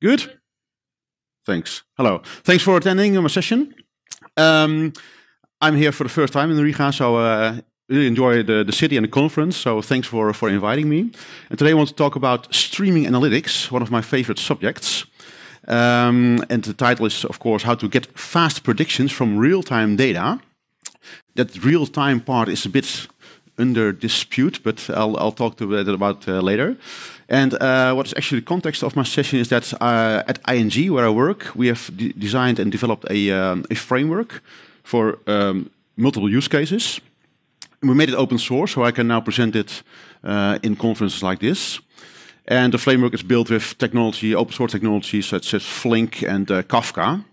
Good? Thanks. Hello. Thanks for attending my session. Um, I'm here for the first time in Riga, so uh, really enjoy the, the city and the conference, so thanks for, for inviting me. And today I want to talk about streaming analytics, one of my favorite subjects. Um, and the title is, of course, How to Get Fast Predictions from Real-Time Data. That real-time part is a bit under dispute, but I'll, I'll talk to that about uh, later. And uh, what is actually the context of my session is that uh, at ING, where I work, we have designed and developed a, um, a framework for um, multiple use cases. We made it open source, so I can now present it uh, in conferences like this. And the framework is built with technology, open source technology such as Flink and uh, Kafka.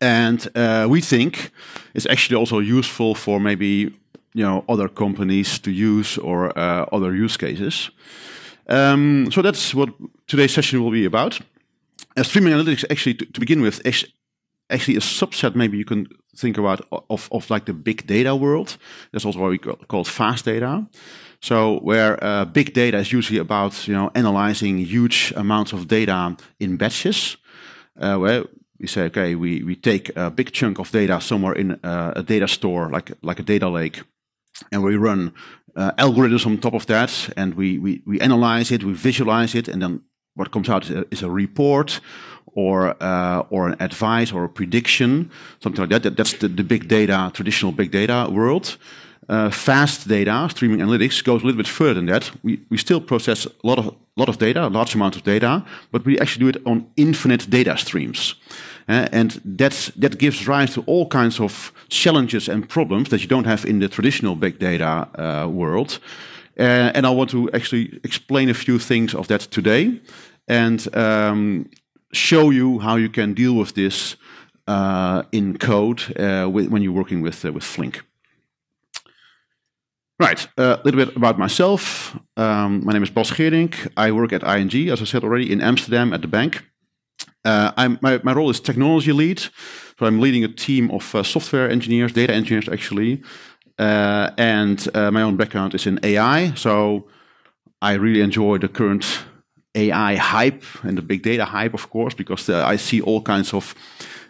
And uh, we think it's actually also useful for maybe you know other companies to use or uh, other use cases. Um, so that's what today's session will be about. Uh, streaming analytics, actually, to, to begin with, is actually a subset. Maybe you can think about of of like the big data world. That's also what we call it fast data. So where uh, big data is usually about you know analyzing huge amounts of data in batches, uh, where we say okay we we take a big chunk of data somewhere in a, uh, a data store like like a data lake, and we run uh, algorithms on top of that, and we, we, we analyze it, we visualize it, and then what comes out is a, is a report or uh, or an advice or a prediction, something like that. that that's the, the big data, traditional big data world. Uh, fast data, streaming analytics, goes a little bit further than that. We, we still process a lot of, lot of data, large amounts of data, but we actually do it on infinite data streams. Uh, and that's, that gives rise to all kinds of challenges and problems that you don't have in the traditional big data uh, world. Uh, and I want to actually explain a few things of that today and um, show you how you can deal with this in code with, when you're working with, with Flink. Right, a little bit about myself. Um, my name is Bas Geerink. I work at ING, as I said already, in Amsterdam at the bank. Uh, my, my role is technology lead. So I'm leading a team of uh, software engineers, data engineers actually. Uh, and uh, my own background is in AI. So I really enjoy the current AI hype and the big data hype, of course, because uh, I see all kinds of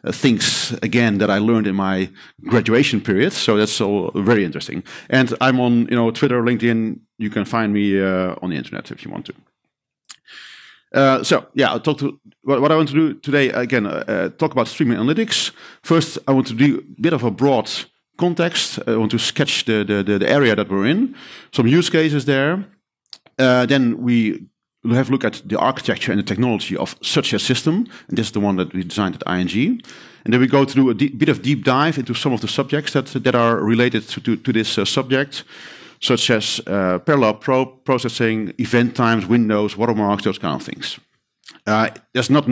uh, things again that I learned in my graduation period. So that's all very interesting. And I'm on you know Twitter, LinkedIn. You can find me on the internet if you want to. Uh, so yeah, I'll talk to what, what, I want to do today again. Uh, uh, talk about streaming analytics. First, I want to do a bit of a broad context. I want to sketch the the, the area that we're in, some use cases there. Uh, then we have a look at the architecture and the technology of such a system. And this is the one that we designed at ING. And then we go through a bit of deep dive into some of the subjects that that are related to to, to this uh, subject such as uh, parallel pro processing, event times, windows, watermarks, those kind of things. Uh, there's not,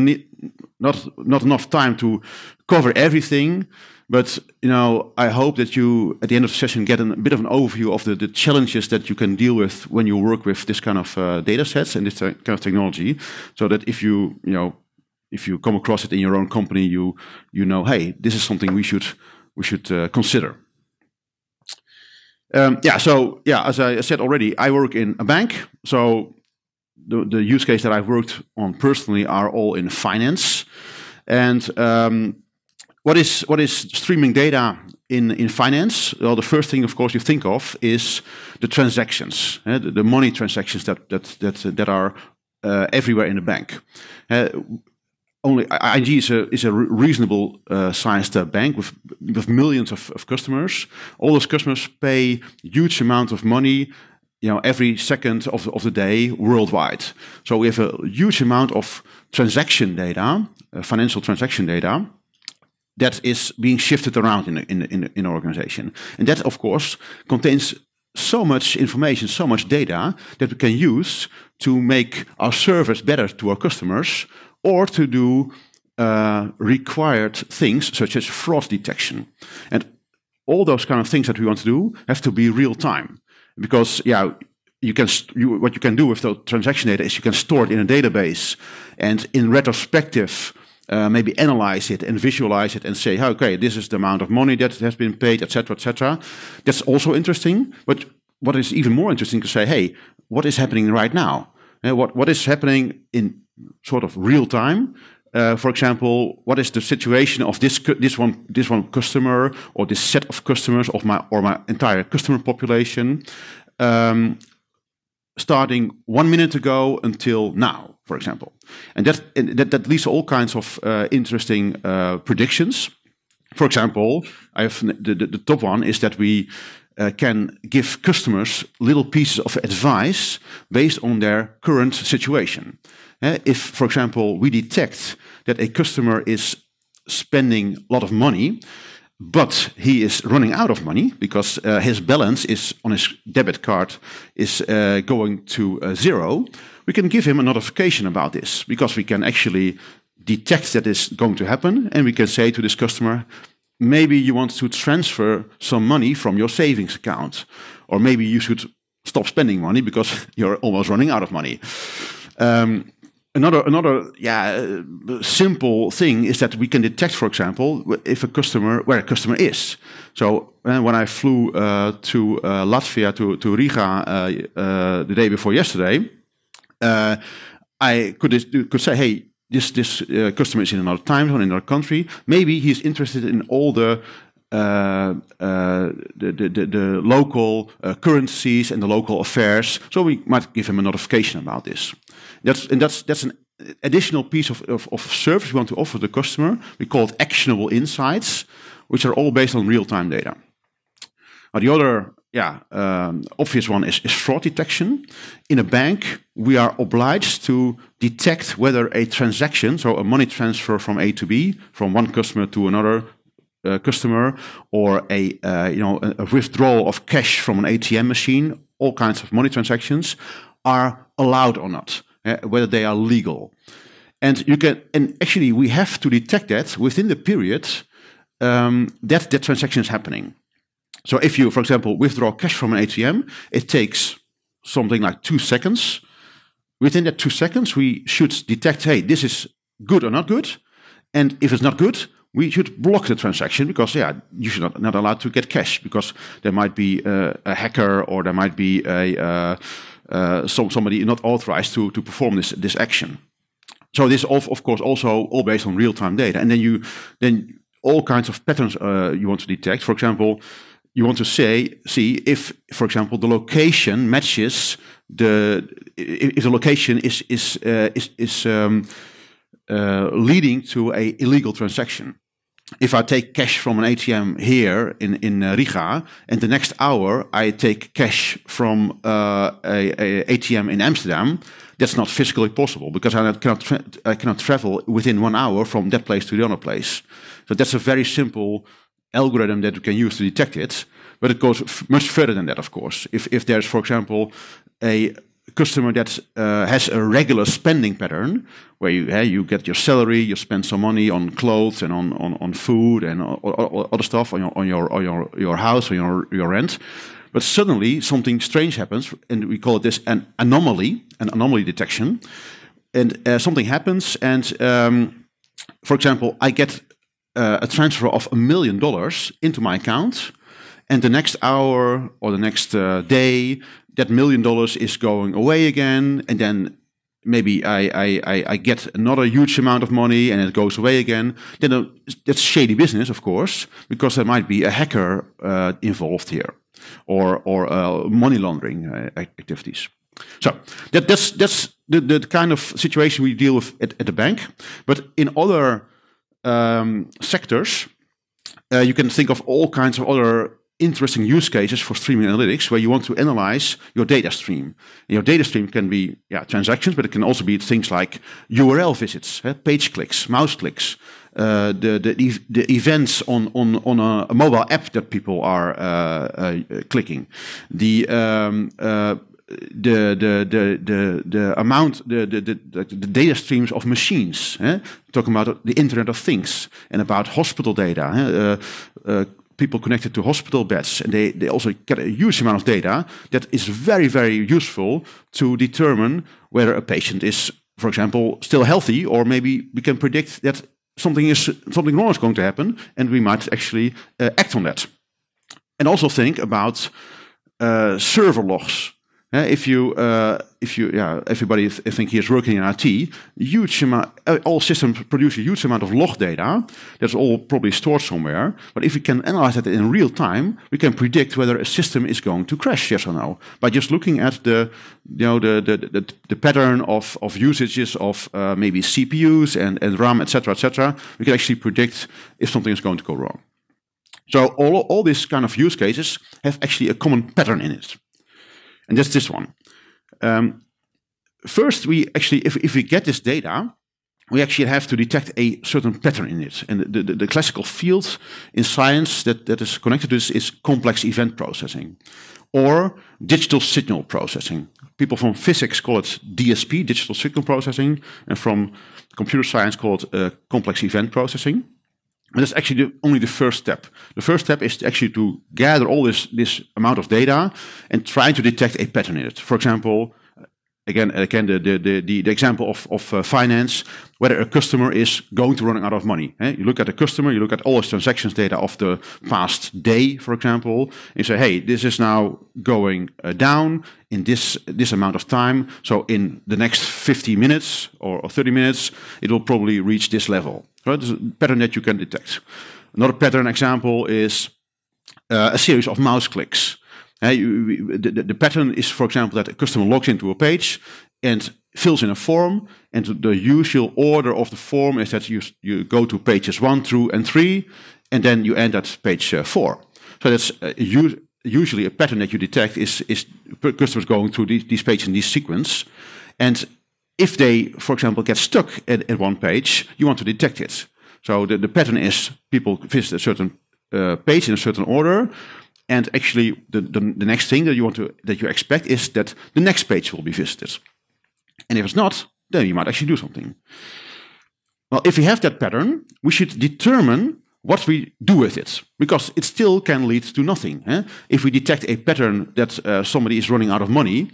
not, not enough time to cover everything, but you know, I hope that you, at the end of the session, get an, a bit of an overview of the, the challenges that you can deal with when you work with this kind of uh, data sets and this kind of technology, so that if you, you know, if you come across it in your own company, you, you know, hey, this is something we should, we should uh, consider. Um, yeah, so yeah, as I said already, I work in a bank. So the, the use case that I've worked on personally are all in finance. And um, what is what is streaming data in, in finance? Well, the first thing, of course, you think of is the transactions, uh, the, the, money transactions that that that that are uh, everywhere in the bank. Uh, only IG is a is a reasonable uh, sized uh, bank with with millions of, of customers. All those customers pay huge amounts of money, you know, every second of of the day worldwide. So we have a huge amount of transaction data, uh, financial transaction data, that is being shifted around in in in, in an organization, and that of course contains so much information, so much data that we can use to make our service better to our customers or to do uh, required things such as fraud detection. And all those kind of things that we want to do have to be real time because, yeah, you can you, what you can do with the transaction data is you can store it in a database and in retrospective uh, maybe analyze it and visualize it and say okay this is the amount of money that has been paid etc etc that's also interesting but what is even more interesting to say hey what is happening right now and uh, what what is happening in sort of real time. Uh, for example, what is the situation of this this one this one customer or this set of customers of my or my entire customer population, um, starting one minute ago until now, for example, and that and that, that leads to all kinds of uh, interesting uh, predictions. For example, I have the, the, the top one is that we uh, can give customers little pieces of advice based on their current situation. Eh, if, for example, we detect that a customer is spending a lot of money, but he is running out of money because uh, his balance is on his debit card is uh, going to uh, zero, we can give him a notification about this because we can actually detect that is going to happen and we can say to this customer, maybe you want to transfer some money from your savings account or maybe you should stop spending money because you're almost running out of money. Um, Another, another, yeah, simple thing is that we can detect, for example, if a customer where a customer is. So eh, when I flew uh, to uh, Latvia to to Riga uh, the day before yesterday, I could could say, hey, this this customer is in another time zone, in another country. Maybe he's interested in all the uh, uh, the, the, the, local uh, currencies and the local affairs. So we might give him a notification about this. That's, and that's, that's an additional piece of, of, of service we want to offer the customer. We call it actionable insights, which are all based on real-time data. Now, the other yeah, um, obvious one is, is fraud detection. In a bank, we are obliged to detect whether a transaction, so a money transfer from A to B, from one customer to another, uh, customer or a uh, you know a, a withdrawal of cash from an ATM machine, all kinds of money transactions are allowed or not, uh, whether they are legal. And you can and actually we have to detect that within the period um, that that transaction is happening. So if you, for example, withdraw cash from an ATM, it takes something like two seconds. Within that two seconds, we should detect, hey, this is good or not good. And if it's not good, we should block the transaction because yeah you should not, not allowed to get cash because there might be uh, a hacker or there might be a uh, uh, some, somebody not authorized to to perform this this action so this of, of course also all based on real-time data and then you then all kinds of patterns uh, you want to detect for example you want to say see if for example the location matches the if the location is is uh, is is um, uh, leading to a illegal transaction if I take cash from an ATM here in, in uh, Riga, and the next hour I take cash from uh, a, a, ATM in Amsterdam, that's not physically possible because I cannot, I cannot travel within one hour from that place to the other place. So that's a very simple algorithm that we can use to detect it. But it goes much further than that, of course. If, if there's, for example, a customer that uh, has a regular spending pattern where you hey, you get your salary, you spend some money on clothes and on on, on food and other stuff on your on your on your, your house or your your rent. But suddenly something strange happens, and we call this an anomaly, an anomaly detection. And uh, something happens, and um, for example, I get uh, a transfer of a million dollars into my account, and the next hour or the next uh, day, that million dollars is going away again, and then maybe I, I, I, get another huge amount of money and it goes away again, then uh, that's shady business, of course, because there might be a hacker uh, involved here or, or uh, money laundering uh, activities. So that, that's, that's the, the kind of situation we deal with at, at the bank. But in other um, sectors, uh, you can think of all kinds of other interesting use cases for streaming analytics where you want to analyze your data stream. And your data stream can be yeah, transactions, but it can also be things like URL visits, eh, page clicks, mouse clicks, uh, the, the, the events on, on, on a, mobile app that people are uh, uh, clicking, the um, uh, the, the, the, the, the amount, the, the, the, the data streams of machines, eh? talking about the Internet of Things and about hospital data, eh? uh, uh, people connected to hospital beds, and they, they also get a huge amount of data that is very, very useful to determine whether a patient is, for example, still healthy, or maybe we can predict that something is something wrong is going to happen, and we might actually uh, act on that. And also think about uh, server logs. Eh, if you, uh, if you, yeah, everybody th think he's working in IT. Huge amount, eh, all systems produce a huge amount of log data that's all probably stored somewhere. But if we can analyze that in real time, we can predict whether a system is going to crash, yes or no, by just looking at the, you know, the the, the, the pattern of of usages of uh, maybe CPUs and and RAM, etc., etc. We can actually predict if something is going to go wrong. So all all these kind of use cases have actually a common pattern in it and that's this one. Um, first, we actually, if, if we get this data, we actually have to detect a certain pattern in it. And the, the, the classical field in science that, that is connected to this is complex event processing or digital signal processing. People from physics call it DSP, digital signal processing, and from computer science call it uh, complex event processing. And that's actually the, only the first step. The first step is to actually to gather all this, this amount of data and try to detect a pattern in it. For example, again, again the, the, the, the example of, of uh, finance, whether a customer is going to run out of money. Eh? You look at the customer, you look at all his transactions data of the past day, for example, and you say, hey, this is now going uh, down in this, this amount of time. So in the next 50 minutes or, or 30 minutes, it will probably reach this level. Right? There's a pattern that you can detect. Another pattern example is uh, a series of mouse clicks. You, the, the pattern is, for example, that a customer logs into a page and fills in a form, and the usual order of the form is that you, you go to pages one two, and three, and then you end at page uh, four. So that's uh, usually a pattern that you detect is, is customers going through these, these pages in this sequence. And if they, for example, get stuck at, at one page, you want to detect it. So the, the pattern is people visit a certain uh, page in a certain order, and actually, the, the, the, next thing that you want to that you expect is that the next page will be visited. And if it's not, then you might actually do something. Well, if we have that pattern, we should determine what we do with it, because it still can lead to nothing. Eh? If we detect a pattern that uh, somebody is running out of money,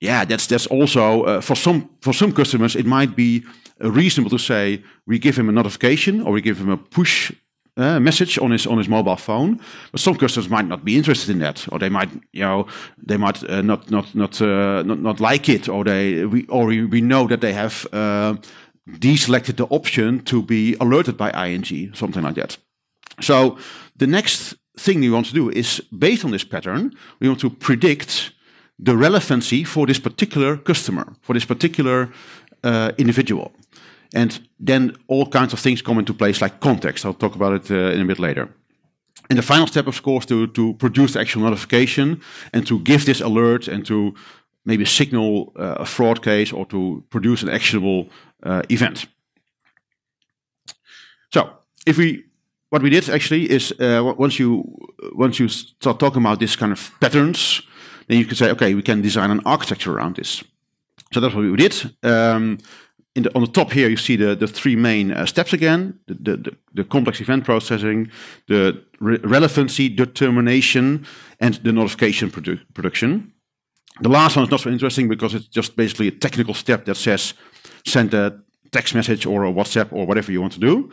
yeah, that's that's also uh, for some for some customers it might be reasonable to say we give him a notification or we give him a push uh, message on his on his mobile phone. But some customers might not be interested in that, or they might you know they might uh, not not not, uh, not not like it, or they we or we know that they have uh, deselected the option to be alerted by ing, something like that. So the next thing we want to do is based on this pattern, we want to predict the relevancy for this particular customer, for this particular uh, individual. And then all kinds of things come into place, like context. I'll talk about it uh, in a bit later. And the final step, of course, to, to produce the actual notification and to give this alert and to maybe signal uh, a fraud case or to produce an actionable uh, event. So, if we, what we did actually is uh, once you once you start talking about this kind of patterns, then you can say, okay, we can design an architecture around this. So that's what we did. Um, the, on the top here, you see the, the three main uh, steps again, the, the, the, complex event processing, the re relevancy determination, and the notification produ production. The last one is not so interesting because it's just basically a technical step that says send a text message or a WhatsApp or whatever you want to do.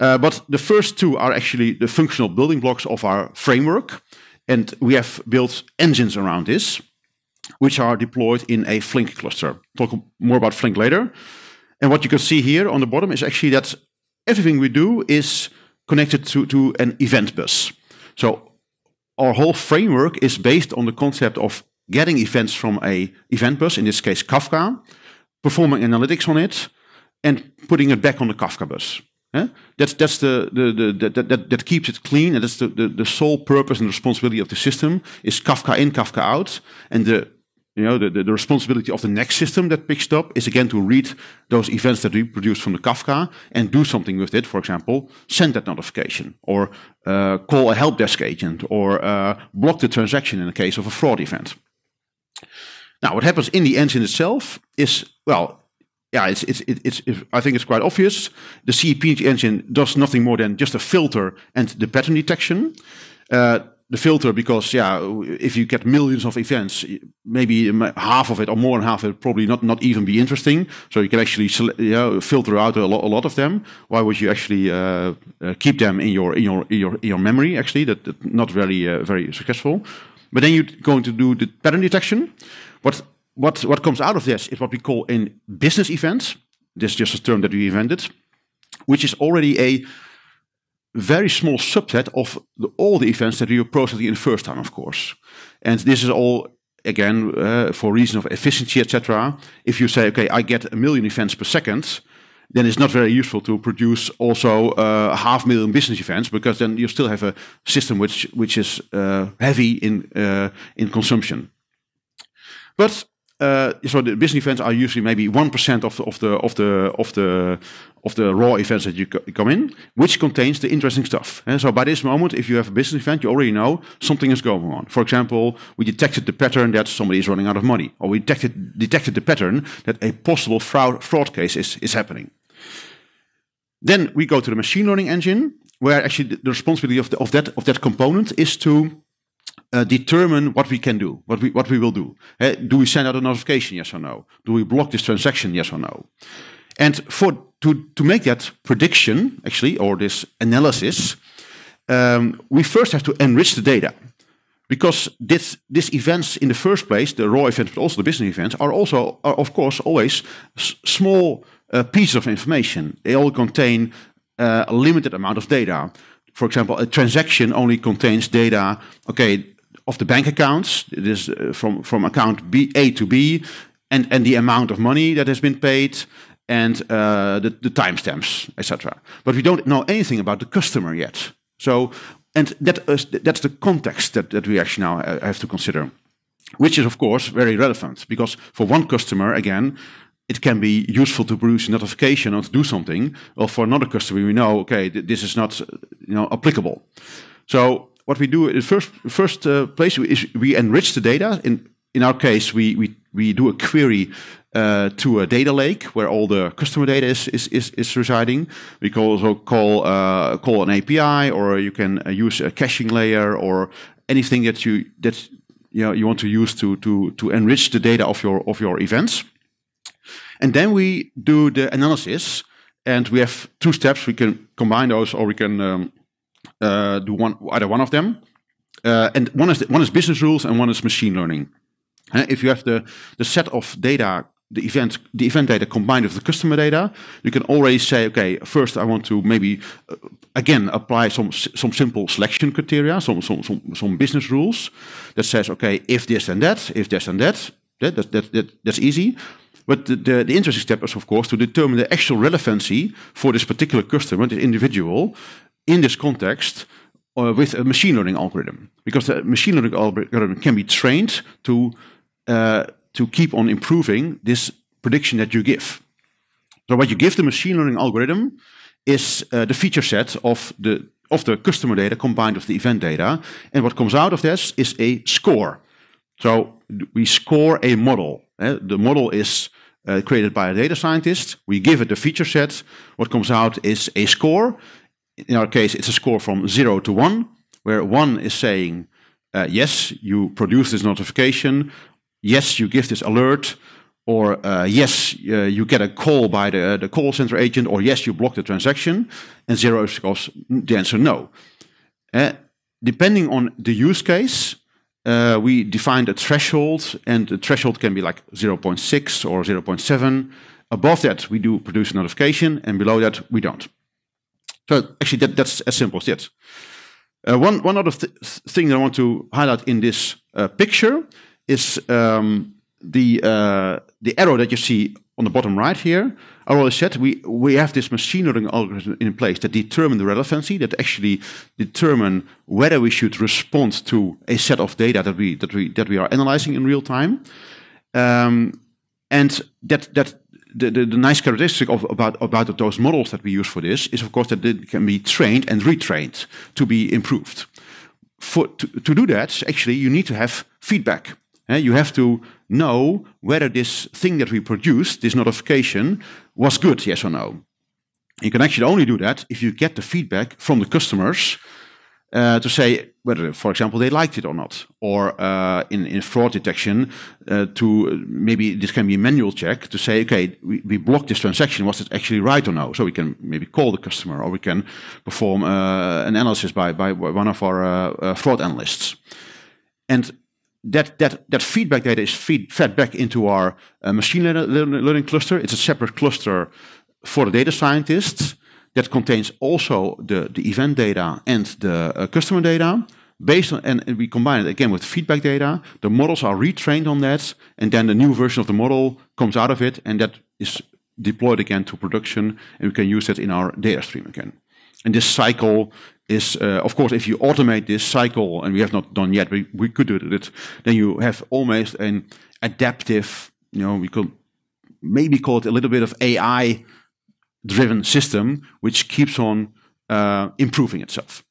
Uh, but the first two are actually the functional building blocks of our framework. And we have built engines around this which are deployed in a Flink cluster. Talk more about Flink later. And what you can see here on the bottom is actually that everything we do is connected to, to an event bus. So our whole framework is based on the concept of getting events from a event bus, in this case Kafka, performing analytics on it, and putting it back on the Kafka bus. Yeah? That's, that's the, the, the, the, that, that keeps it clean, and that's the, the, the sole purpose and responsibility of the system, is Kafka in, Kafka out, and the you know, the, the, the, responsibility of the next system that picks it up is again to read those events that we produce from the Kafka and do something with it. For example, send that notification or uh, call a help desk agent or uh, block the transaction in the case of a fraud event. Now, what happens in the engine itself is, well, yeah, it's, it's, it's, it's, I think it's quite obvious. The CEP engine does nothing more than just a filter and the pattern detection. Uh, the filter because yeah, if you get millions of events, maybe half of it or more than half of it probably not not even be interesting. So you can actually you know, filter out a lot a lot of them. Why would you actually uh, uh, keep them in your in your in your, in your memory? Actually, that, that not very uh, very successful. But then you're going to do the pattern detection. What what what comes out of this is what we call in business events. This is just a term that we invented, which is already a very small subset of the, all the events that you were processing in the first time, of course. And this is all again uh, for reason of efficiency, etc. If you say, okay, I get a million events per second, then it's not very useful to produce also uh, half million business events because then you still have a system which which is uh, heavy in uh, in consumption. But uh, so the business events are usually maybe one percent of the of the of the of the of the raw events that you co come in, which contains the interesting stuff. And eh, so by this moment, if you have a business event, you already know something is going on. For example, we detected the pattern that somebody is running out of money, or we detected detected the pattern that a possible fraud fraud case is is happening. Then we go to the machine learning engine, where actually the responsibility of the, of that of that component is to uh, determine what we can do, what we what we will do. Eh, do we send out a notification? Yes or no. Do we block this transaction? Yes or no. And for to to make that prediction actually or this analysis, um, we first have to enrich the data because this these events in the first place, the raw events, but also the business events, are also are of course always small uh, pieces of information. They all contain uh, a limited amount of data. For example, a transaction only contains data. Okay, of the bank accounts. It is uh, from, from account B, A to B, and, and the amount of money that has been paid, and uh, the, the timestamps, etc. But we don't know anything about the customer yet. So, and that, that's the context that, that we actually now uh, have to consider, which is, of course, very relevant because for one customer, again, it can be useful to produce a notification or to do something. Or for another customer, we know, okay, th this is not uh, you know, applicable. So what we do in first first uh, place is we enrich the data. In in our case, we we we do a query uh, to a data lake where all the customer data is is is, is residing. We can also call uh, call an API, or you can uh, use a caching layer, or anything that you that you know, you want to use to to to enrich the data of your of your events. And then we do the analysis, and we have two steps. We can combine those, or we can um, uh, do one either one of them. Uh, and one is the, one is business rules, and one is machine learning. if you have the the set of data, the event the event data combined with the customer data, you can already say, okay, first I want to maybe uh, again apply some some simple selection criteria, some some some, some business rules that says, okay, if this and that, if this and that, that that, that, that that's easy. But the, the, the, interesting step is, of course, to determine the actual relevancy for this particular customer, this individual, in this context uh, with a machine learning algorithm, because the machine learning algorithm can be trained to uh, to keep on improving this prediction that you give. So what you give the machine learning algorithm is uh, the feature set of the of the customer data combined with the event data, and what comes out of this is a score. So we score a model. Eh? The model is uh, created by a data scientist. We give it the feature set. What comes out is a score, in our case, it's a score from 0 to 1, where 1 is saying, uh, yes, you produce this notification, yes, you give this alert, or uh, yes, uh, you get a call by the, the call center agent, or yes, you block the transaction, and 0 is, of course, the answer no. Uh, depending on the use case, uh, we defined a threshold, and the threshold can be like 0.6 or 0.7. Above that, we do produce a notification, and below that, we don't. So actually, that, that's as simple as that. Uh, one one other th thing that I want to highlight in this uh, picture is um, the uh, the arrow that you see on the bottom right here. I already said we we have this machine learning algorithm in place that determine the relevancy, that actually determine whether we should respond to a set of data that we that we that we are analyzing in real time, um, and that that the, the, the, nice characteristic of, about, about those models that we use for this is, of course, that they can be trained and retrained to be improved. For, to, to do that, actually, you need to have feedback. Eh, you have to know whether this thing that we produced, this notification, was good, yes or no. You can actually only do that if you get the feedback from the customers uh, to say whether, for example, they liked it or not. Or uh, in, in fraud detection, uh, to uh, maybe this can be a manual check to say, okay, we, we blocked this transaction. Was it actually right or no? So we can maybe call the customer or we can perform uh, an analysis by, by one of our uh, fraud analysts. And that, that, that feedback data is feed, fed back into our machine learning cluster. It's a separate cluster for the data scientists that contains also the, the event data and the uh, eh, customer data. Based on, and, we combine it again with feedback data. The models are retrained on that, and then the new version of the model comes out of it, and that is deployed again to production, and we can use that in our data stream again. And this cycle is, uh, of course, if you automate this cycle, and we have not done yet, but we could do it, then you have almost an adaptive, you know, we could maybe call it a little bit of AI driven system which keeps on uh, improving itself.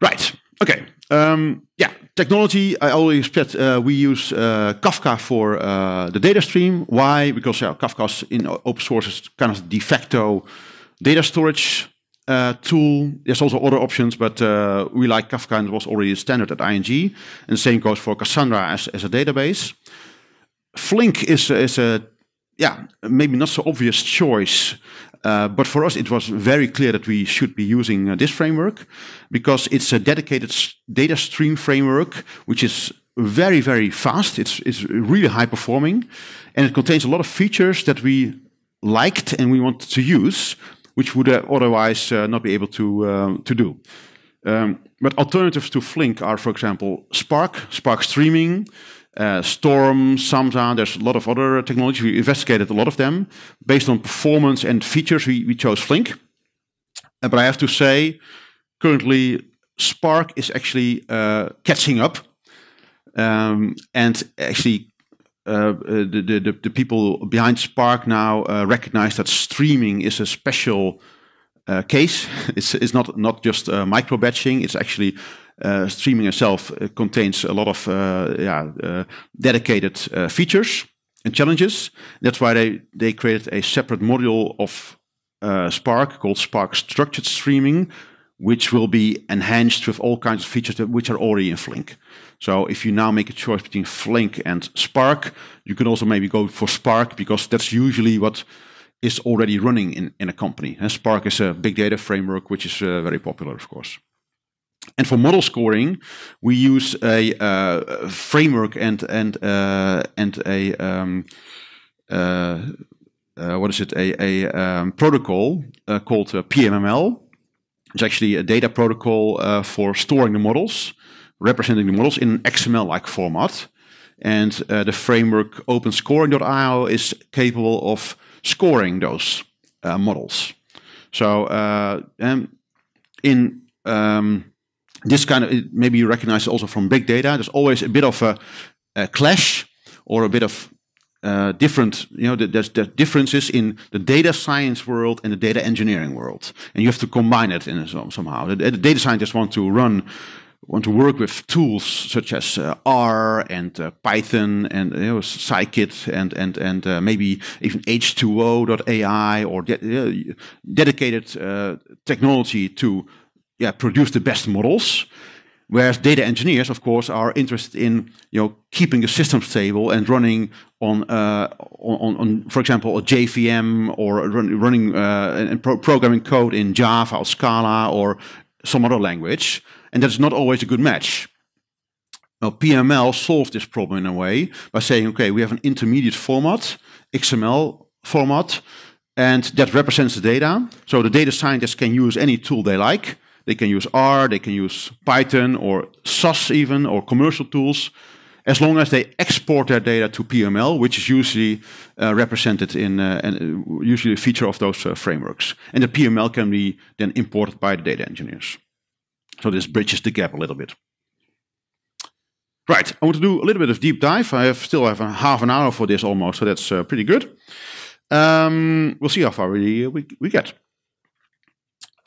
Right. Okay. Um, yeah, technology. I already said uh, we use uh, Kafka for uh, the data stream. Why? Because yeah, is in open source is kind of de facto data storage uh, tool. There's also other options, but uh, we like Kafka and it was already a standard at ING. And the same goes for Cassandra as, as a database. Flink is, is a yeah, maybe not so obvious choice. Uh, but for us, it was very clear that we should be using uh, this framework because it's a dedicated data stream framework, which is very, very fast. It's, it's really high performing and it contains a lot of features that we liked and we wanted to use, which would uh, otherwise uh, not be able to, um, to do. Um, but alternatives to Flink are, for example, Spark, Spark Streaming, uh, Storm, Samza, there's a lot of other technologies. We investigated a lot of them. Based on performance and features, we, we chose Flink. Uh, but I have to say, currently, Spark is actually uh, catching up. Um, and actually, uh, uh, the, the, the, people behind Spark now recognize that streaming is a special case. it's, it's not, not just micro batching, it's actually Eh, streaming itself eh, contains a lot of eh, yeah, dedicated features and challenges. That's why they, they created a separate module of Spark called Spark Structured Streaming, which will be enhanced with all kinds of features that, which are already in Flink. So if you now make a choice between Flink and Spark, you can also maybe go for Spark because that's usually what is already running in, in a company. And Spark is a big data framework, which is uh, very popular, of course. And for model scoring, we use a uh, framework and and uh, and a um, uh, uh what is it? A, a um, protocol uh, called uh, PMML. It's actually a data protocol for storing the models, representing the models in an XML-like format. And the framework OpenScoring.io is capable of scoring those models. So in um, this kind of maybe you recognize also from big data. There's always a bit of a, a clash or a bit of uh, different, you know, there's, there's differences in the data science world and the data engineering world, and you have to combine it in some, somehow. The, the, data scientists want to run, want to work with tools such as uh, R and uh, Python and you know, Scikit and and and uh, maybe even H2O.ai or de dedicated uh, technology to yeah, produce the best models. Whereas data engineers, of course, are interested in you know keeping the system stable and running on uh, on, on, for example a JVM or run, running uh, and pro programming code in Java or Scala or some other language, and that's not always a good match. Now PML solved this problem in a way by saying, okay, we have an intermediate format, XML format, and that represents the data. So the data scientists can use any tool they like they can use R, they can use Python or SUS even, or commercial tools, as long as they export their data to PML, which is usually uh, represented in uh, and uh, usually a feature of those uh, frameworks. And the PML can be then imported by the data engineers. So this bridges the gap a little bit. Right, I want to do a little bit of deep dive. I have still have a half an hour for this almost, so that's uh, pretty good. Um, we'll see how far we, we, we get.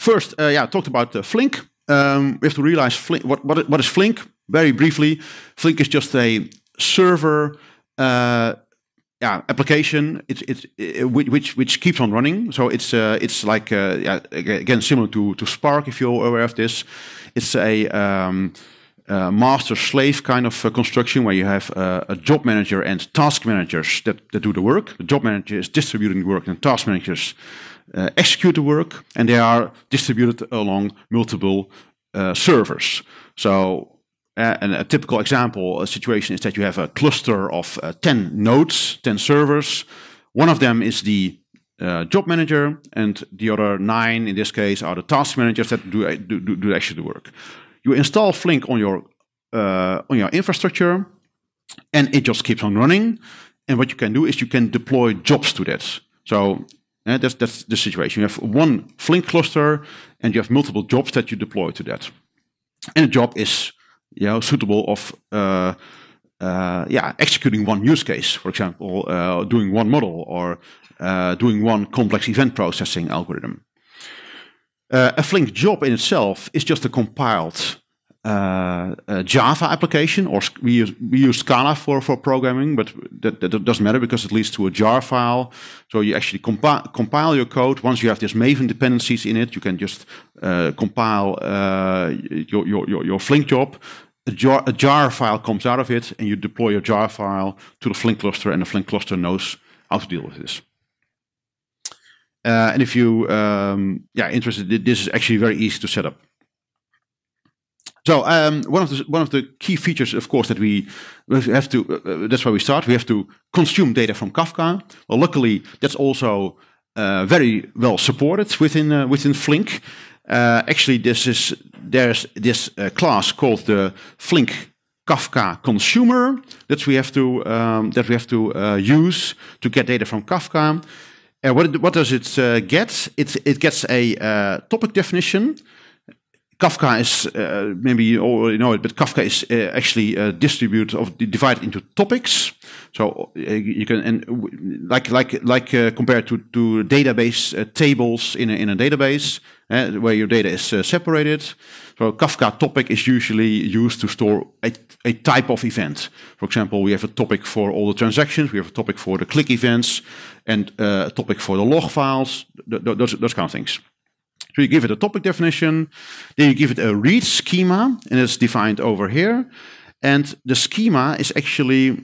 First, uh, yeah, I talked about uh, Flink. Um, we have to realize Flink, what, what, what is Flink? Very briefly, Flink is just a server uh, yeah, application it's, it's, uh, it, which, which keeps on running. So it's, uh, it's like, uh, yeah, again, similar to, to Spark, if you're aware of this. It's a um, master-slave kind of construction where you have a job manager and task managers that, that do the work. The job manager is distributing work and task managers uh, execute the work, and they are distributed along multiple uh, servers. So, uh, a typical example a situation is that you have a cluster of uh, 10 nodes, 10 servers. One of them is the uh, job manager, and the other nine, in this case, are the task managers that do, uh, do, do actually the work. You install Flink on your on your infrastructure, and it just keeps on running. And what you can do is you can deploy jobs to that. So uh, that's, that's the situation. You have one Flink cluster and you have multiple jobs that you deploy to that. And a job is you know, suitable of uh, uh, yeah, executing one use case, for example, uh, doing one model or uh, doing one complex event processing algorithm. Uh, a Flink job in itself is just a compiled uh, uh, Java application, or we use, we use Scala for, for programming, but that, that doesn't matter because it leads to a jar file. So you actually compi compile your code. Once you have these Maven dependencies in it, you can just uh, compile uh, your, your, your, your Flink job. A jar, a jar file comes out of it, and you deploy your jar file to the Flink cluster, and the Flink cluster knows how to deal with this. Uh, and if you um, yeah interested, this is actually very easy to set up. So um, one of the one of the key features, of course, that we have to uh, uh, that's where we start. We have to consume data from Kafka. Well, luckily, that's also uh, very well supported within uh, within Flink. Uh, actually, this is there's this uh, class called the Flink Kafka consumer that we have to um, that we have to use to get data from Kafka. And what, what does it get? It it gets a topic definition Kafka is uh, maybe you already know it, but Kafka is uh, actually uh, distributed of divided into topics. So uh, you can and like like like uh, compared to to database uh, tables in a, in a database where your data is separated. So Kafka topic is usually used to store a, a type of event. For example, we have a topic for all the transactions, we have a topic for the click events, and a topic for the log files, th th those those kind of things. So you give it a topic definition, then you give it a read schema, and it's defined over here. And the schema is actually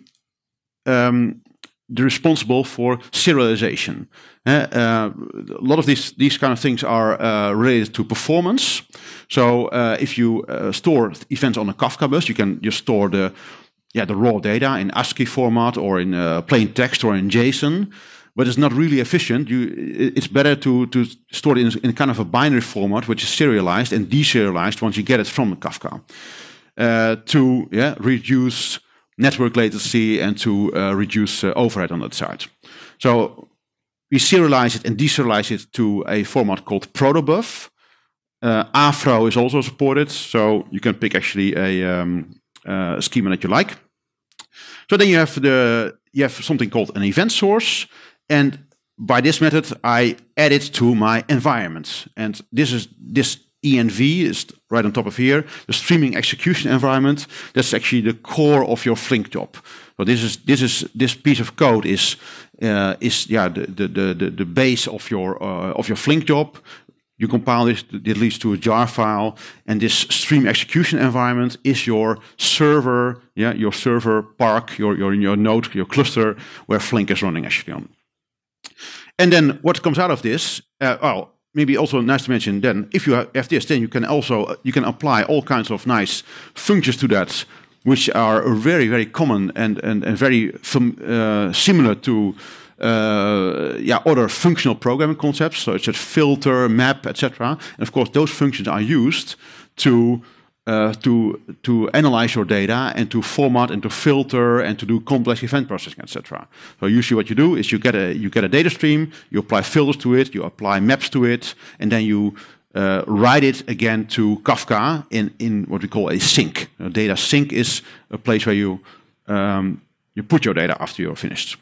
um, responsible for serialization. Uh, uh, a lot of these, these kind of things are uh, related to performance. So uh, if you uh, store events on a Kafka bus, you can just store the, yeah, the raw data in ASCII format or in uh, plain text or in JSON but it's not really efficient. You, it's better to, to store it in, in kind of a binary format, which is serialized and deserialized once you get it from Kafka, uh, to yeah, reduce network latency and to uh, reduce uh, overhead on that side. So we serialize it and deserialize it to a format called protobuf. Uh, Afro is also supported, so you can pick actually a um, uh, schema that you like. So then you have the you have something called an event source, and by this method, I add it to my environment. And this is this ENV is right on top of here, the streaming execution environment. That's actually the core of your Flink job. So this is this is this piece of code is uh, is yeah the, the the the base of your uh, of your Flink job. You compile this, it leads to a jar file, and this stream execution environment is your server, yeah, your server park, your your your node, your cluster where Flink is running actually on. And then what comes out of this? Uh, maybe also nice to mention. Then, if you have this, then you can also you can apply all kinds of nice functions to that, which are very very common and and, and very uh, similar to. Uh, yeah, other functional programming concepts, such as filter, map, etc. And of course, those functions are used to uh, to, to analyze your data and to format and to filter and to do complex event processing, etc. So usually what you do is you get a you get a data stream, you apply filters to it, you apply maps to it, and then you uh, write it again to Kafka in in what we call a sync. A data sync is a place where you um, you put your data after you're finished.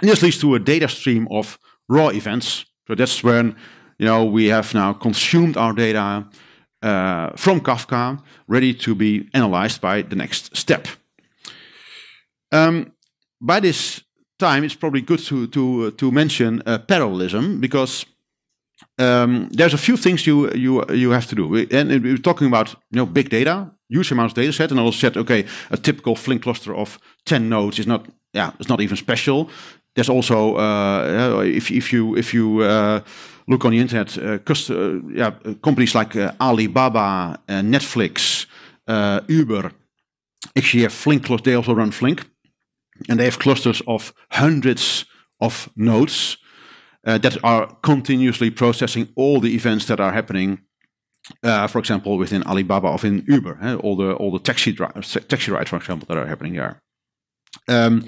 And this leads to a data stream of raw events. So that's when you know we have now consumed our data uh, from Kafka, ready to be analyzed by the next step. Um, by this time, it's probably good to to uh, to mention uh, parallelism because um, there's a few things you you you have to do, and we're talking about you know big data, huge amounts of data set, and I will set okay, a typical Flink cluster of ten nodes is not yeah it's not even special. There's also uh, if if you if you uh, look on the internet, uh, uh, yeah, companies like uh, Alibaba, uh, Netflix, uh, Uber actually have Flink clusters. They also run Flink, and they have clusters of hundreds of nodes that are continuously processing all the events that are happening. for example, within Alibaba or in Uber, eh, all the all the taxi drives, taxi rides, for example, that are happening there. Um,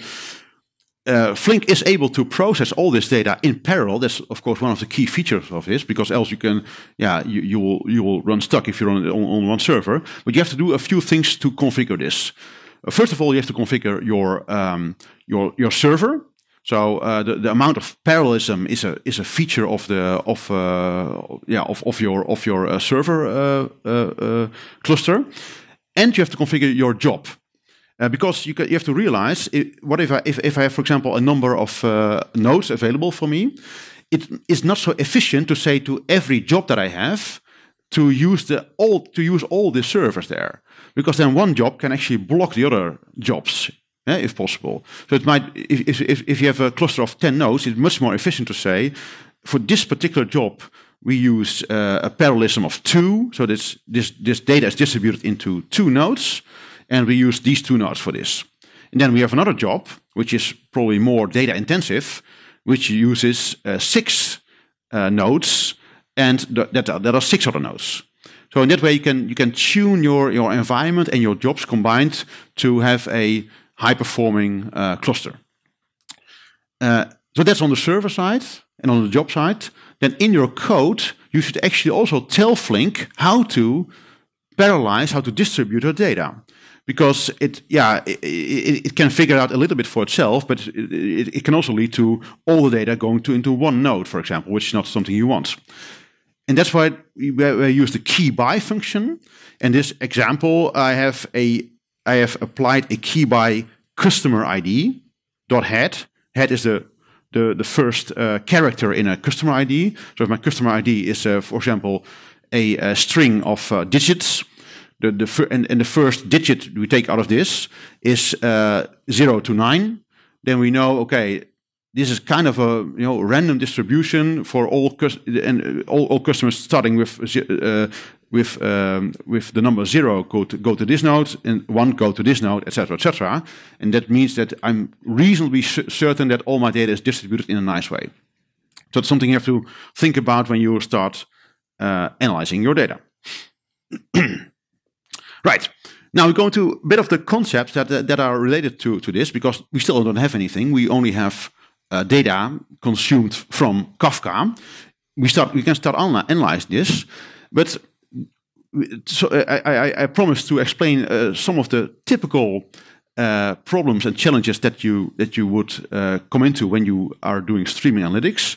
uh, Flink is able to process all this data in parallel. That's of course one of the key features of this, because else you can, yeah, you, you will you will run stuck if you're on, on, on one server. But you have to do a few things to configure this. Uh, first of all, you have to configure your um, your your server. So uh, the, the amount of parallelism is a is a feature of the of uh, yeah of, of your of your uh, server cluster, and you have to configure your job. Uh, because you, can, you have to realize, it, what if I, if, if I have, for example, a number of uh, nodes available for me, it is not so efficient to say to every job that I have to use the all to use all the servers there, because then one job can actually block the other jobs yeah, if possible. So it might if, if if you have a cluster of ten nodes, it's much more efficient to say for this particular job we use uh, a parallelism of two, so this this this data is distributed into two nodes and we use these two nodes for this. And then we have another job, which is probably more data intensive, which uses uh, six uh, nodes, and th that, are, that are six other nodes. So in that way, you can you can tune your your environment and your jobs combined to have a high performing uh, cluster. Uh, so that's on the server side and on the job side. Then in your code, you should actually also tell Flink how to parallelize, how to distribute your data because it yeah it, it, it, can figure out a little bit for itself, but it, it, can also lead to all the data going to into one node, for example, which is not something you want. And that's why we, we use the key by function. In this example, I have a I have applied a key by customer ID dot head. Head is the the, the first uh, character in a customer ID. So if my customer ID is, uh, for example, a, a string of uh, digits, the, the and, and the first digit we take out of this is uh, 0 to 9, then we know, okay, this is kind of a you know random distribution for all and uh, all, all customers starting with uh, with um, with the number zero go to go to this node and one go to this node, etc., etc. And that means that I'm reasonably certain that all my data is distributed in a nice way. So it's something you have to think about when you start uh, analyzing your data. Right. Now we're going to a bit of the concepts that, that, that are related to, to this because we still don't have anything. We only have uh, data consumed from Kafka. We start. We can start analyze this, but so uh, I, I, I promised to explain uh, some of the typical uh, problems and challenges that you that you would uh, come into when you are doing streaming analytics.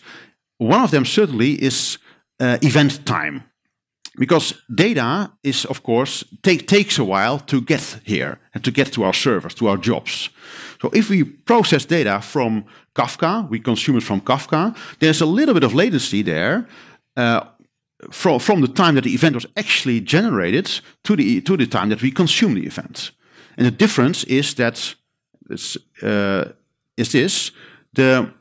One of them certainly is uh, event time because data is, of course, take, takes a while to get here and to get to our servers, to our jobs. So if we process data from Kafka, we consume it from Kafka, there's a little bit of latency there uh, from, from the time that the event was actually generated to the, to the time that we consume the event. And the difference is that, uh, is this, the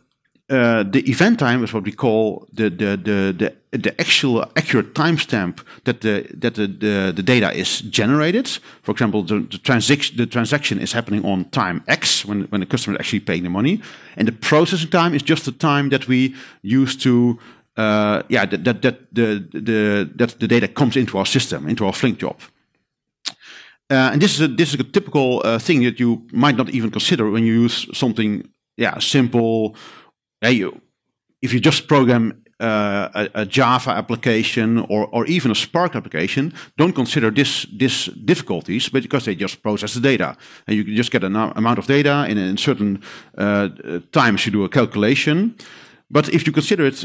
uh, the event time is what we call the the the the, the actual accurate timestamp that the that the, the, the data is generated. For example, the, the transaction the transaction is happening on time X when when the customer is actually paying the money, and the processing time is just the time that we use to uh, yeah that that that the the that the data comes into our system into our Flink job. Uh, and this is a this is a typical uh, thing that you might not even consider when you use something yeah simple yeah, you, if you just program uh, a, a, Java application or, or even a Spark application, don't consider this this difficulties, but because they just process the data, and you can just get an amount of data, and in certain uh, times you do a calculation. But if you consider it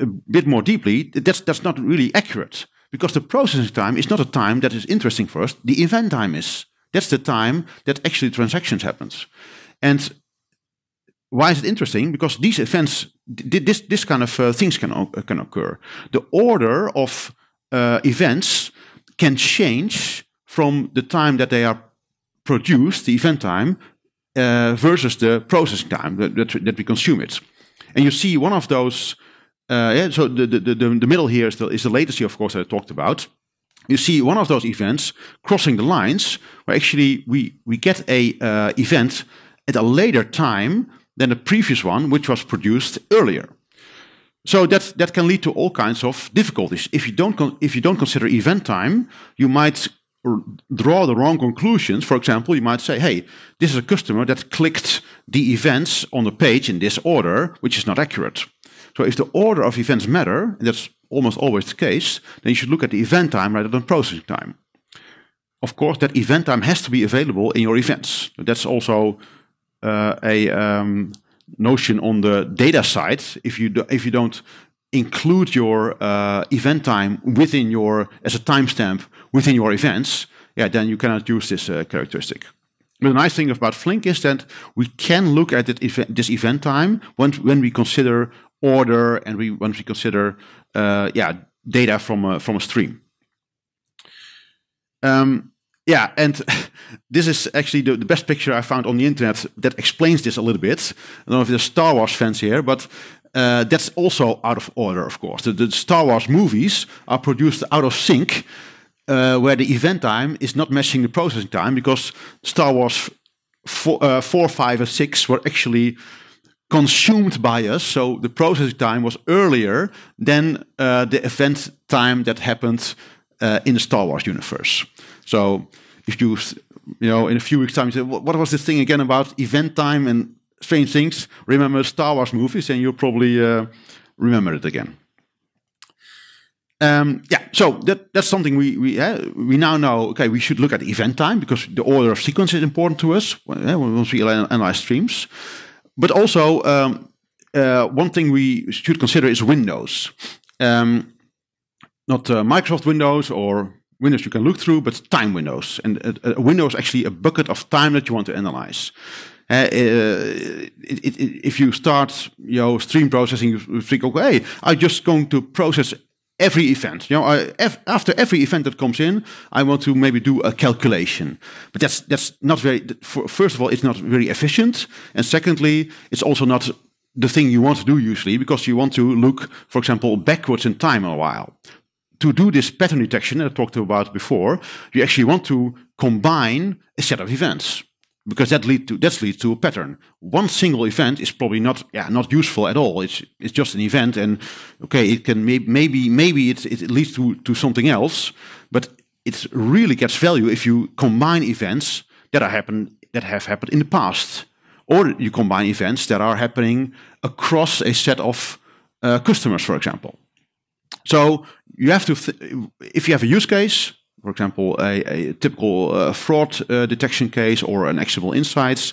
a bit more deeply, that's that's not really accurate because the processing time is not a time that is interesting for us. The event time is that's the time that actually transactions happens, and why is it interesting? Because these events, this this kind of uh, things can uh, can occur. The order of uh, events can change from the time that they are produced, the event time, uh, versus the processing time that, that, that we consume it. And you see one of those. Uh, yeah, so the, the, the, the middle here is the, is the latency, of course, that I talked about. You see one of those events crossing the lines, where actually we we get a uh, event at a later time than the previous one, which was produced earlier. So that, that can lead to all kinds of difficulties. If you, don't if you don't consider event time, you might draw the wrong conclusions. For example, you might say, hey, this is a customer that clicked the events on the page in this order, which is not accurate. So if the order of events matter, and that's almost always the case, then you should look at the event time rather than processing time. Of course, that event time has to be available in your events. That's also uh, a um, notion on the data side, if you do, if you don't include your uh, event time within your as a timestamp within your events, yeah, then you cannot use this uh, characteristic. But the nice thing about Flink is that we can look at this event time when, when we consider order and we once we consider uh, yeah data from a, from a stream. Um, yeah, and this is actually the, the, best picture I found on the internet that explains this a little bit. I don't know if there's Star Wars fans here, but uh, that's also out of order, of course. The, the, Star Wars movies are produced out of sync, uh, where the event time is not matching the processing time because Star Wars four, uh, 4, 5, and 6 were actually consumed by us. So the processing time was earlier than uh, the event time that happened uh, in the Star Wars universe. So if you, you know, in a few weeks' time, you say, what was this thing again about event time and strange things? Remember Star Wars movies, and you'll probably uh, remember it again. Um, yeah, so that, that's something we we uh, we now know. Okay, we should look at event time because the order of sequence is important to us once we analyze streams. But also, um, uh, one thing we should consider is windows, um, not uh, Microsoft Windows or windows you can look through, but time windows. And a, a window is actually a bucket of time that you want to analyze. Uh, uh it, it, it, if you start your know, stream processing, you think, okay, I'm just going to process every event. You know, after every event that comes in, I want to maybe do a calculation. But that's that's not very. first of all, it's not very efficient, and secondly, it's also not the thing you want to do usually because you want to look, for example, backwards in time a while to do this pattern detection that I talked about before, you actually want to combine a set of events because that lead to that leads to a pattern. One single event is probably not yeah not useful at all. It's it's just an event, and okay, it can may, maybe maybe it it leads to to something else, but it really gets value if you combine events that are happen that have happened in the past, or you combine events that are happening across a set of uh, customers, for example. So you have to, if you have a use case, for example, a, a typical uh, fraud uh, detection case or an actionable insights,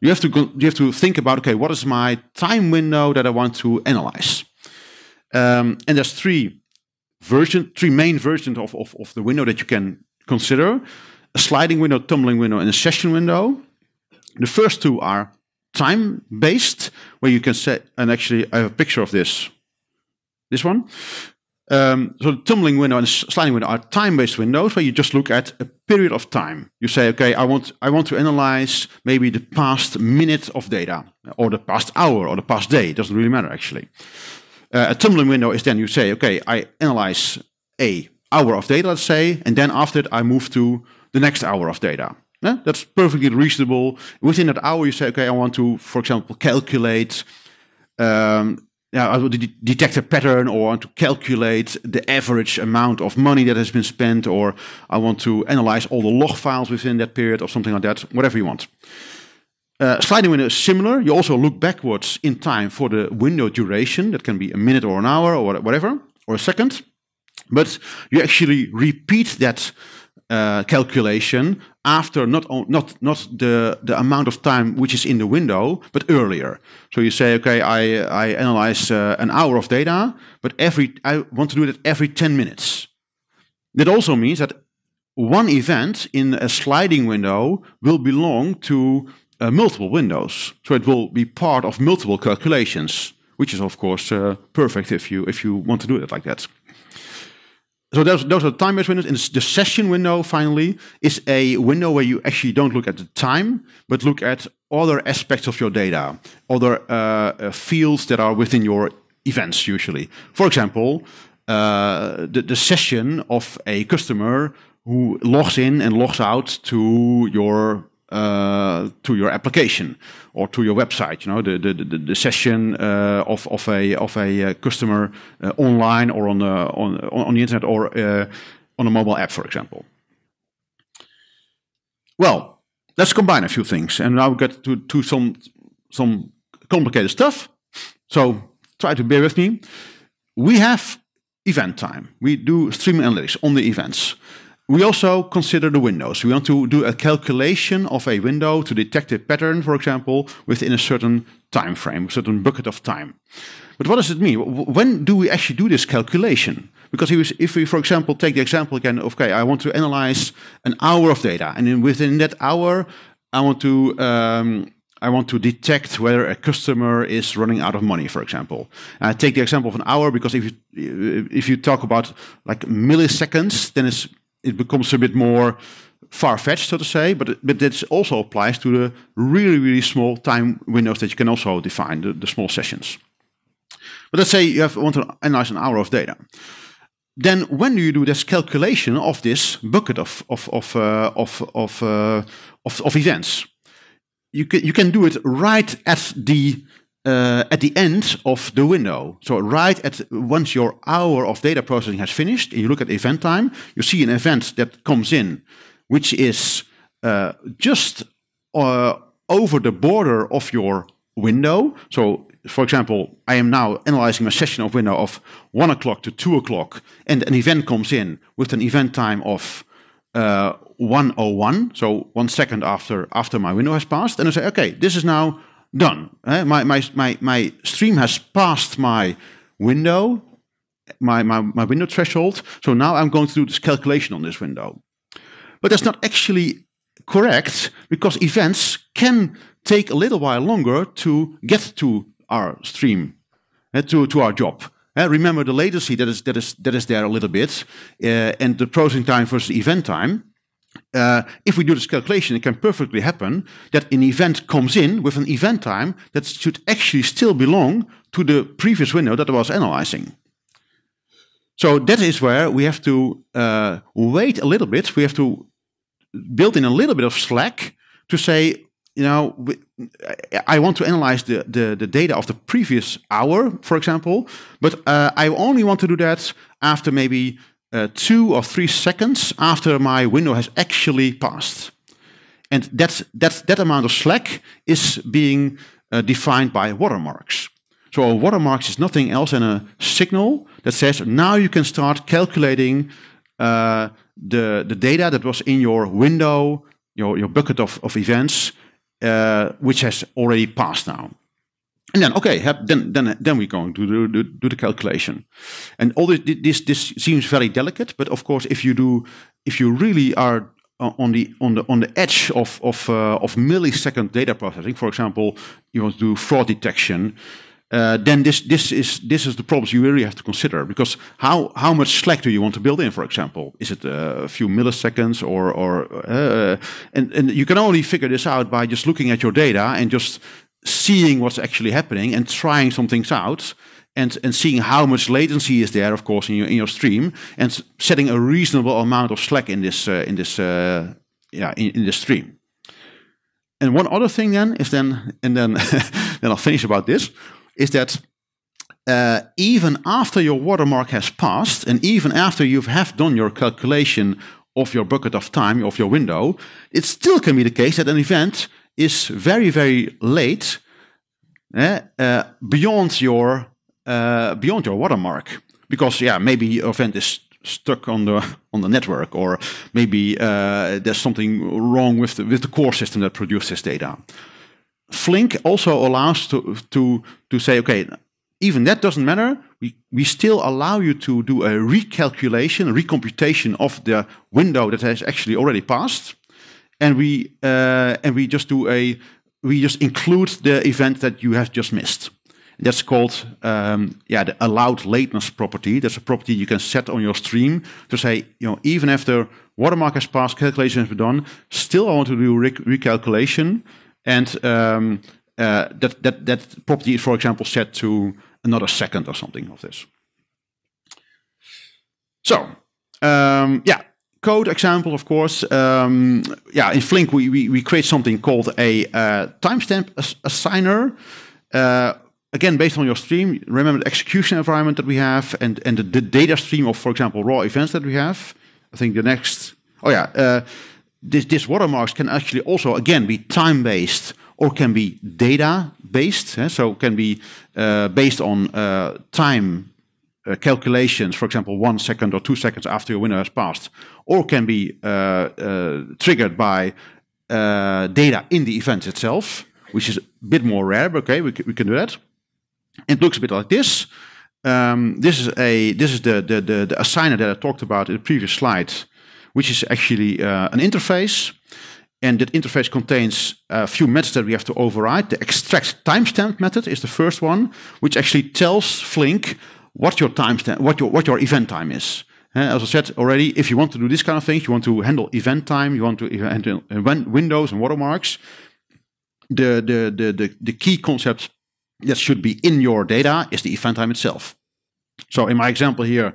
you have to go, you have to think about okay, what is my time window that I want to analyze? Um, and there's three version, three main versions of, of, of the window that you can consider: a sliding window, tumbling window, and a session window. The first two are time based, where you can set and actually I have a picture of this. This one, um, so the tumbling window and sliding window are time-based windows where you just look at a period of time. You say, okay, I want I want to analyze maybe the past minute of data, or the past hour, or the past day. It doesn't really matter actually. Uh, a tumbling window is then you say, okay, I analyze a hour of data, let's say, and then after it I move to the next hour of data. Yeah? That's perfectly reasonable. Within that hour, you say, okay, I want to, for example, calculate um, want to de detect a pattern or to calculate the average amount of money that has been spent, or I want to analyze all the log files within that period or something like that, whatever you want. Uh, sliding window is similar. You also look backwards in time for the window duration. That can be a minute or an hour or whatever, or a second. But you actually repeat that uh, calculation after not not not the the amount of time which is in the window, but earlier. So you say, okay, I I analyze uh, an hour of data, but every I want to do that every ten minutes. That also means that one event in a sliding window will belong to uh, multiple windows, so it will be part of multiple calculations, which is of course uh, perfect if you if you want to do it like that so those, those are time based windows. And the session window, finally, is a window where you actually don't look at the time, but look at other aspects of your data, other uh, uh fields that are within your events, usually. For example, uh, the, the session of a customer who logs in and logs out to your uh, to your application or to your website. You know, the the, the, the session uh, of of a of a uh, customer uh, online or on the on on the internet or uh, on a mobile app, for example. Well, let's combine a few things, and now we get to to some some complicated stuff. So try to bear with me. We have event time. We do stream analytics on the events. We also consider the windows. We want to do a calculation of a window to detect a pattern, for example, within a certain time frame, a certain bucket of time. But what does it mean? When do we actually do this calculation? Because if we, for example, take the example again, okay, I want to analyze an hour of data, and within that hour, I want to um, I want to detect whether a customer is running out of money, for example. And I take the example of an hour because if you if you talk about like milliseconds, then it's it becomes a bit more far-fetched, so to say, but but this also applies to the really really small time windows that you can also define the, the small sessions. But let's say you have want to analyze an hour of data. Then when do you do this calculation of this bucket of of of uh, of of, uh, of, of events? You can you can do it right at the uh, at the end of the window. So right at once your hour of data processing has finished, and you look at event time, you see an event that comes in, which is uh, just uh, over the border of your window. So for example, I am now analyzing a session of window of one o'clock to two o'clock, and an event comes in with an event time of uh, 101, so one second after after my window has passed, and I say, okay, this is now done. Eh? My, my, my, my stream has passed my window, my, my, my window threshold. So now I'm going to do this calculation on this window. But that's not actually correct because events can take a little while longer to get to our stream, eh, to, to our job. Eh, remember the latency that is, that, is, that is there a little bit, uh, and the processing time versus event time. Uh, if we do this calculation, it can perfectly happen that an event comes in with an event time that should actually still belong to the previous window that I was analyzing. So that is where we have to uh, wait a little bit. We have to build in a little bit of slack to say, you know, I want to analyze the, the, the data of the previous hour, for example, but uh, I only want to do that after maybe uh, two or three seconds after my window has actually passed. And that that that amount of slack is being uh, defined by watermarks. So a watermark is nothing else than a signal that says now you can start calculating uh, the, the data that was in your window, your, your bucket of, of events, uh, which has already passed now. And then, okay, have, then then then we're going to do, do, do the calculation, and all this, this this seems very delicate. But of course, if you do, if you really are uh, on the on the on the edge of of uh, of millisecond data processing, for example, you want to do fraud detection, uh, then this this is this is the problems you really have to consider because how how much slack do you want to build in? For example, is it uh, a few milliseconds or or uh, and and you can only figure this out by just looking at your data and just seeing what's actually happening and trying some things out and, and seeing how much latency is there, of course, in your, in your stream and setting a reasonable amount of slack in this, uh, in this, uh, yeah, in, in this stream. And one other thing then is then, and then, then I'll finish about this, is that uh, even after your watermark has passed and even after you have done your calculation of your bucket of time, of your window, it still can be the case that an event is very, very late eh, uh, beyond your uh, beyond your watermark. Because yeah, maybe your event is stuck on the on the network, or maybe uh, there's something wrong with the, with the core system that produces data. Flink also allows to to to say, okay, even that doesn't matter. We we still allow you to do a recalculation, recomputation of the window that has actually already passed, and we uh, and we just do a we just include the event that you have just missed. That's called um, yeah the allowed lateness property. That's a property you can set on your stream to say you know even after watermark has passed, calculation has been done, still I want to do rec recalculation, and um, uh, that that that property is for example set to another second or something of this. So um, yeah, code example, of course, um, yeah, in Flink we, we, we, create something called a uh, timestamp ass assigner. Uh, again, based on your stream, remember the execution environment that we have and, and the, the, data stream of, for example, raw events that we have. I think the next, oh yeah, uh, this, this watermarks can actually also, again, be time-based or can be data-based. Eh? So can be uh, based on uh, time uh, calculations, for example, one second or two seconds after your window has passed, or can be uh, uh, triggered by uh, data in the event itself, which is a bit more rare, but okay, we, we can do that. It looks a bit like this. Um, this is a this is the, the, the, the, assigner that I talked about in the previous slide, which is actually an interface. And that interface contains a few methods that we have to override. The extract timestamp method is the first one, which actually tells Flink what your timestamp, what your what your event time is as I said already, if you want to do this kind of things, you want to handle event time, you want to handle uh, windows and watermarks. The, the, the, the, the key concept that should be in your data is the event time itself. So in my example here,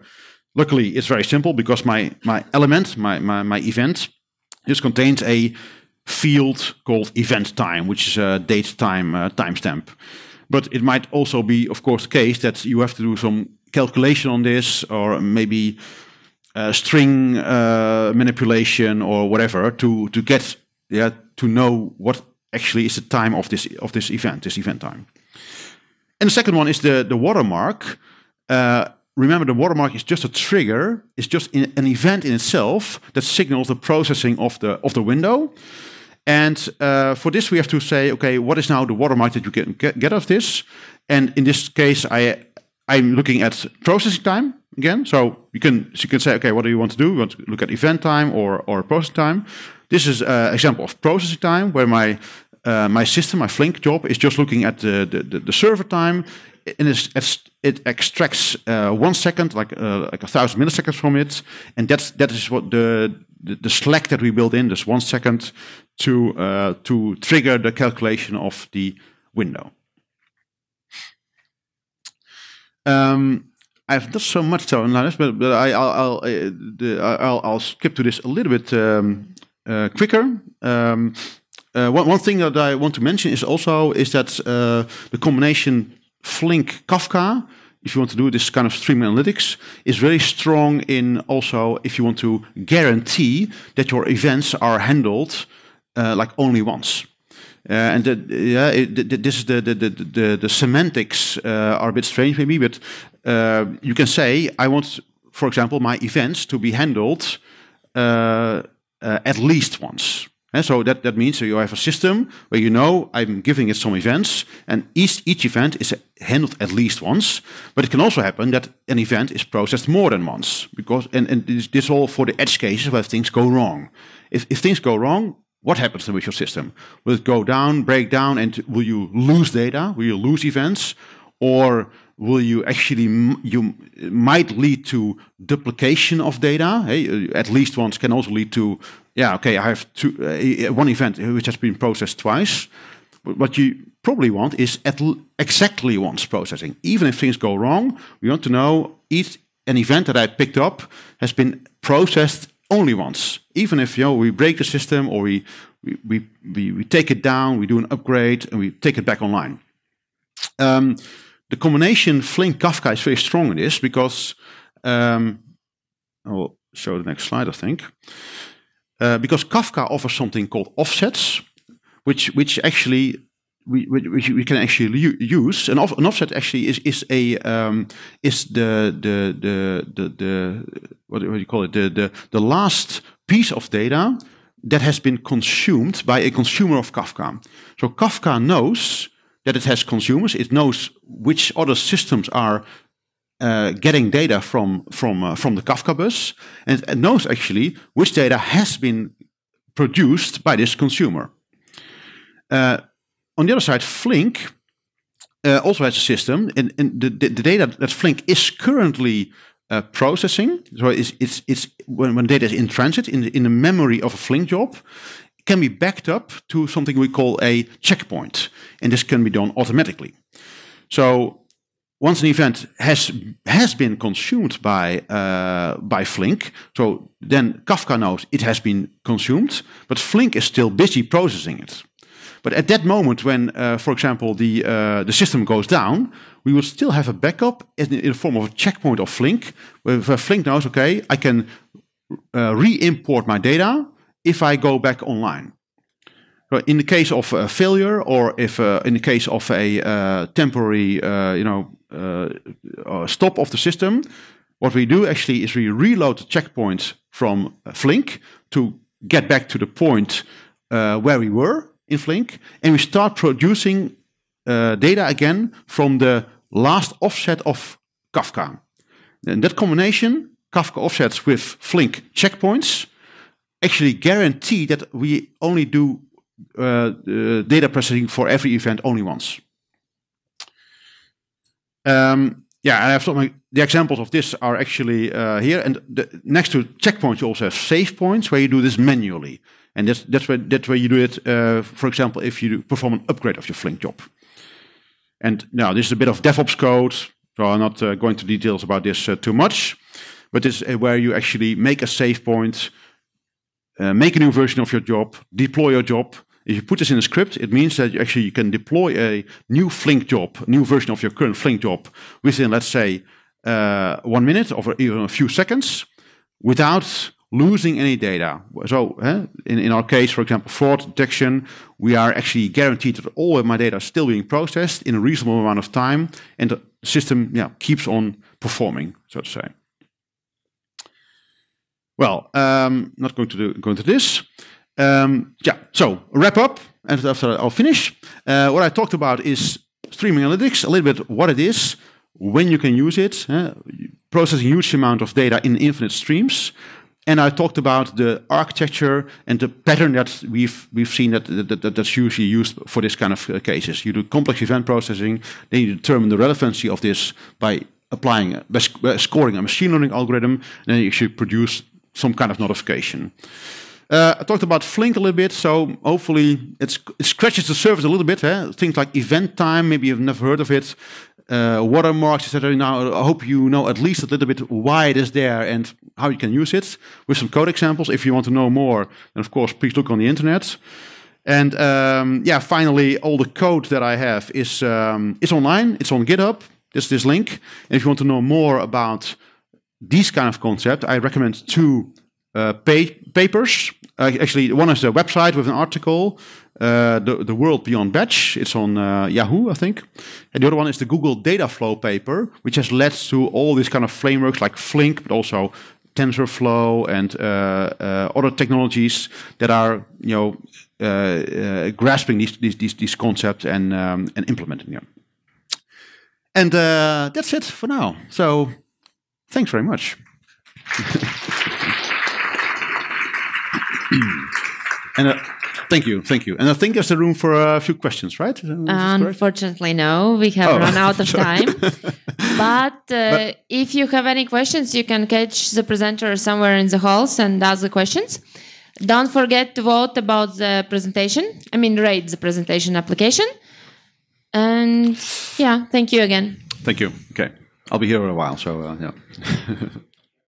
luckily it's very simple because my, my element, my, my, my event, just contains a field called event time, which is a date time uh, timestamp. But it might also be, of course, the case that you have to do some calculation on this, or maybe uh, string uh, manipulation or whatever to to get yeah to know what actually is the time of this of this event, this event time. And the second one is the the watermark. Uh, remember, the watermark is just a trigger. It's just in, an event in itself that signals the processing of the of the window. And uh, for this, we have to say, okay, what is now the watermark that you can get, get of this? And in this case, I I'm looking at processing time again. So you can so you can say, okay, what do you want to do? You want to look at event time or or processing time. This is an example of processing time where my uh, my system, my Flink job, is just looking at the the, the, server time, and it extracts uh, one second, like uh, like a thousand milliseconds from it, and that's that is what the the, the slack that we built in, this one second, to uh, to trigger the calculation of the window. Um, I've not so much to analyze, but, but I, will uh, I'll, I'll, skip to this a little bit um, uh, quicker. Um, uh, one, one thing that I want to mention is also is that uh, the combination Flink Kafka, if you want to do this kind of stream analytics, is very strong in also if you want to guarantee that your events are handled uh, like only once. Uh, eh, and the, yeah, it, the, this is the the the, the semantics uh, are a bit strange maybe, but uh, you can say I want, for example, my events to be handled at least once. And so that that means so you have a system where you know I'm giving it some events, and each each event is handled at least once. But it can also happen that an event is processed more than once because and and this, this all for the edge cases where things go wrong. If if things go wrong, what happens with your system? Will it go down, break down, and will you lose data? Will you lose events? Or will you actually, you might lead to duplication of data. Hey, uh, at least once can also lead to, yeah, okay, I have two, uh, one event which has been processed twice. But what you probably want is at exactly once processing. Even if things go wrong, we want to know each, an event that I picked up has been processed only once. Even if you know we break the system or we we we, we, take it down, we do an upgrade, and we take it back online. Um, the combination Flink Kafka is very strong in this because um, I'll show the next slide, I think. Uh, because Kafka offers something called offsets, which which actually we, which we can actually use. An, off, an offset actually is is a um, is the the the the, the what, do you call it the the the last piece of data that has been consumed by a consumer of Kafka. So Kafka knows that it has consumers. It knows which other systems are. Uh, getting data from from uh, from the Kafka bus, and it knows actually which data has been produced by this consumer. Uh, on the other side, Flink uh, also has a system, and, and the, the, data that Flink is currently uh, processing, so it's, it's, it's when, when data is in transit in the, in the memory of a Flink job, can be backed up to something we call a checkpoint, and this can be done automatically. So once an event has has been consumed by uh, by Flink, so then Kafka knows it has been consumed, but Flink is still busy processing it. But at that moment, when, uh, for example, the uh, the system goes down, we will still have a backup in, the form of a checkpoint or Flink. Where Flink knows, okay, I can uh, re-import my data if I go back online. Uh, uh, in the case of a failure, uh, or if in the case of a temporary, you know, stop of the system, what we do actually is we reload the checkpoint from Flink to get back to the point uh, where we were in Flink, and we start producing uh, data again from the last offset of Kafka. And that combination, Kafka offsets with Flink checkpoints, actually guarantee that we only do uh, uh data processing for every event only once. Um, yeah, I have The examples of this are actually uh, here, and the, next to checkpoints, you also have save points where you do this manually. And that's, that's, where, that's where you do it, uh, for example, if you perform an upgrade of your Flink job. And now this is a bit of DevOps code, so I'm not uh, going to details about this uh, too much, but this is uh, where you actually make a save point, uh, make a new version of your job, deploy your job. If you put this in a script, it means that you actually you can deploy a new Flink job, a new version of your current Flink job within, let's say, uh, one minute or even a few seconds without losing any data. So eh, in, in our case, for example, fraud detection, we are actually guaranteed that all of my data is still being processed in a reasonable amount of time and the system yeah, keeps on performing, so to say. Well, um, not going to do, go into this. Um, yeah, so wrap up and after I'll finish. Uh, what I talked about is streaming analytics, a little bit what it is, when you can use it, eh, processing huge amount of data in infinite streams, and I talked about the architecture and the pattern that we've we've seen that, that, that, that's usually used for this kind of uh, cases. You do complex event processing, then you determine the relevancy of this by applying by scoring a machine learning algorithm, and then you should produce some kind of notification. Uh, I talked about Flink a little bit, so hopefully it scratches the surface a little bit. Eh? Things like event time, maybe you've never heard of it uh, watermarks, etc. Now, I hope you know at least a little bit why it is there and how you can use it with some code examples. If you want to know more, then of course, please look on the internet. And um, yeah, finally, all the code that I have is um, online. It's on GitHub. There's this link. And if you want to know more about these kind of concept, I recommend two uh, pa papers. Uh, actually, one is a website with an article uh, the, the World Beyond Batch. It's on uh, Yahoo, I think. And the other one is the Google Data Flow paper, which has led to all these kind of frameworks like Flink, but also TensorFlow and uh, uh other technologies that are, you know, uh, grasping these, these, these, these, concepts and, um, and implementing them. And that's it for now. So thanks very much. and Thank you, thank you. And I think there's a room for a few questions, right? Unfortunately, no. We have oh, run out of time. but, uh, but, if you have any questions, you can catch the presenter somewhere in the halls and ask the questions. Don't forget to vote about the presentation. I mean, rate the presentation application. And yeah, thank you again. Thank you. Okay, I'll be here for a while. So uh, yeah.